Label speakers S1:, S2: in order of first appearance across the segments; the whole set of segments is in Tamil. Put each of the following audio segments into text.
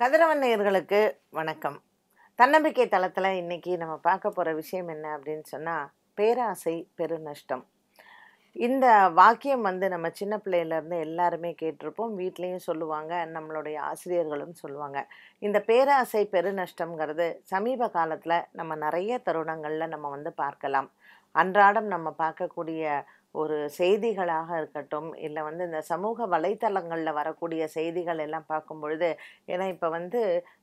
S1: கதிரவன் நேர்களுக்கு வணக்கம் தன்னம்பிக்கை தளத்தில் இன்றைக்கி நம்ம பார்க்க போகிற விஷயம் என்ன அப்படின்னு சொன்னால் பேராசை பெருநஷ்டம் இந்த வாக்கியம் வந்து நம்ம சின்ன பிள்ளையிலேருந்து எல்லாருமே கேட்டிருப்போம் வீட்லேயும் சொல்லுவாங்க நம்மளுடைய ஆசிரியர்களும் சொல்லுவாங்க இந்த பேராசை பெருநஷ்டங்கிறது சமீப காலத்தில் நம்ம நிறைய தருணங்களில் நம்ம வந்து பார்க்கலாம் அன்றாடம் நம்ம பார்க்கக்கூடிய ஒரு செய்திகளாக இருக்கட்டும் இல்லை வந்து இந்த சமூக வலைத்தளங்களில் வரக்கூடிய செய்திகள் எல்லாம் பார்க்கும் பொழுது ஏன்னா இப்போ வந்து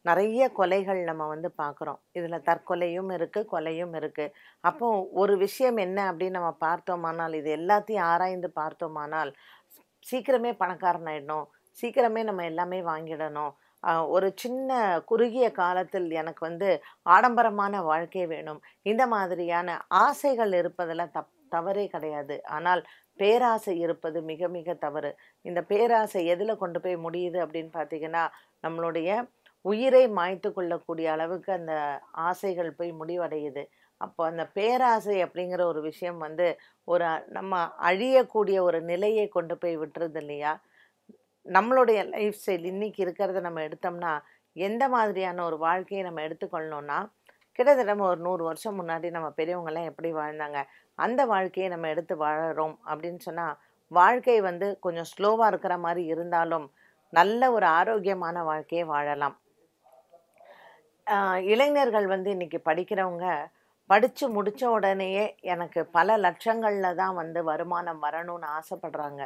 S1: நிறைய கொலைகள் நம்ம வந்து பார்க்குறோம் இதில் தற்கொலையும் இருக்குது கொலையும் இருக்குது அப்போ ஒரு விஷயம் என்ன அப்படின்னு நம்ம பார்த்தோமானால் இது எல்லாத்தையும் ஆராய்ந்து பார்த்தோமானால் சீக்கிரமே பணக்காரன் ஆகிடணும் சீக்கிரமே நம்ம எல்லாமே வாங்கிடணும் ஒரு சின்ன குறுகிய காலத்தில் எனக்கு வந்து ஆடம்பரமான வாழ்க்கை வேணும் இந்த மாதிரியான ஆசைகள் இருப்பதெல்லாம் தப்பு தவறே கிடையாது ஆனால் பேராசை இருப்பது மிக மிக தவறு இந்த பேராசை எதில் கொண்டு போய் முடியுது அப்படின்னு பார்த்தீங்கன்னா நம்மளுடைய உயிரை மாய்த்து கொள்ளக்கூடிய அளவுக்கு அந்த ஆசைகள் போய் முடிவடையுது அப்போ அந்த பேராசை அப்படிங்கிற ஒரு விஷயம் வந்து ஒரு நம்ம அழியக்கூடிய ஒரு நிலையை கொண்டு போய் விட்டுறது இல்லையா நம்மளுடைய லைஃப் ஸ்டைல் இன்றைக்கி இருக்கிறத நம்ம எடுத்தோம்னா எந்த மாதிரியான ஒரு வாழ்க்கையை நம்ம எடுத்துக்கொள்ளணும்னா கிட்டத்தட்ட ஒரு நூறு வருஷம் முன்னாடி நம்ம பெரியவங்கெல்லாம் எப்படி வாழ்ந்தாங்க அந்த வாழ்க்கையை நம்ம எடுத்து வாழறோம் அப்படின்னு சொன்னால் வாழ்க்கை வந்து கொஞ்சம் ஸ்லோவாக இருக்கிற மாதிரி இருந்தாலும் நல்ல ஒரு ஆரோக்கியமான வாழ்க்கையை வாழலாம் இளைஞர்கள் வந்து இன்றைக்கி படிக்கிறவங்க படித்து முடித்த உடனேயே எனக்கு பல லட்சங்களில் தான் வந்து வருமானம் வரணும்னு ஆசைப்படுறாங்க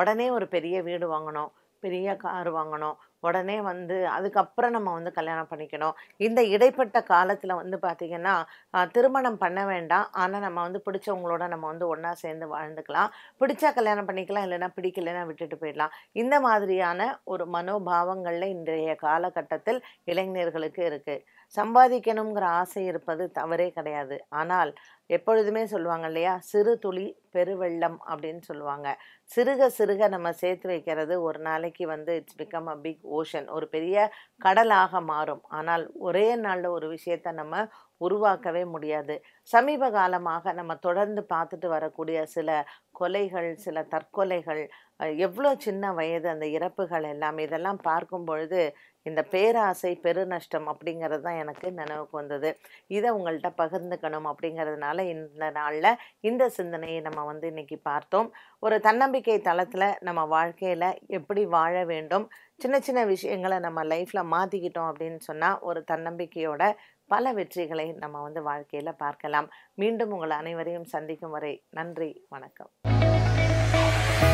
S1: உடனே ஒரு பெரிய வீடு வாங்கணும் பெரிய கார் வாங்கணும் உடனே வந்து அதுக்கப்புறம் நம்ம வந்து கல்யாணம் பண்ணிக்கணும் இந்த இடைப்பட்ட காலத்தில் வந்து பார்த்திங்கன்னா திருமணம் பண்ண வேண்டாம் ஆனால் நம்ம வந்து பிடிச்சவங்களோட நம்ம வந்து ஒன்றா சேர்ந்து வாழ்ந்துக்கலாம் பிடிச்சா கல்யாணம் பண்ணிக்கலாம் இல்லைன்னா பிடிக்கலைன்னா விட்டுட்டு போயிடலாம் இந்த மாதிரியான ஒரு மனோபாவங்களில் இன்றைய காலகட்டத்தில் இளைஞர்களுக்கு இருக்குது சம்பாதிக்கணுங்கிற ஆசை இருப்பது தவறே கிடையாது ஆனால் எப்பொழுதுமே சொல்லுவாங்க இல்லையா சிறு துளி பெருவெள்ளம் அப்படின்னு சொல்லுவாங்க சிறுக சிறுக நம்ம சேர்த்து வைக்கிறது ஒரு நாளைக்கு வந்து it's become a big ocean ஒரு பெரிய கடலாக மாறும் ஆனால் ஒரே நாளில் ஒரு விஷயத்தை நம்ம உருவாக்கவே முடியாது சமீப காலமாக நம்ம தொடர்ந்து பார்த்துட்டு வரக்கூடிய சில கொலைகள் சில தற்கொலைகள் எவ்வளோ சின்ன வயது அந்த இறப்புகள் எல்லாம் இதெல்லாம் பார்க்கும் பொழுது இந்த பேராசை பெருநஷ்டம் அப்படிங்கிறது தான் எனக்கு நினைவுக்கு வந்தது இதை உங்கள்கிட்ட பகிர்ந்துக்கணும் அப்படிங்கிறதுனால இந்த நாளில் இந்த சிந்தனையை நம்ம வந்து இன்னைக்கு பார்த்தோம் ஒரு தன்னம்பிக்கை தளத்தில் நம்ம வாழ்க்கையில் எப்படி வாழ வேண்டும் சின்ன சின்ன விஷயங்களை நம்ம லைஃப்பில் மாற்றிக்கிட்டோம் அப்படின்னு சொன்னால் ஒரு தன்னம்பிக்கையோட பல வெற்றிகளை நம்ம வந்து வாழ்க்கையில் பார்க்கலாம் மீண்டும் உங்கள் அனைவரையும் சந்திக்கும் வரை நன்றி வணக்கம்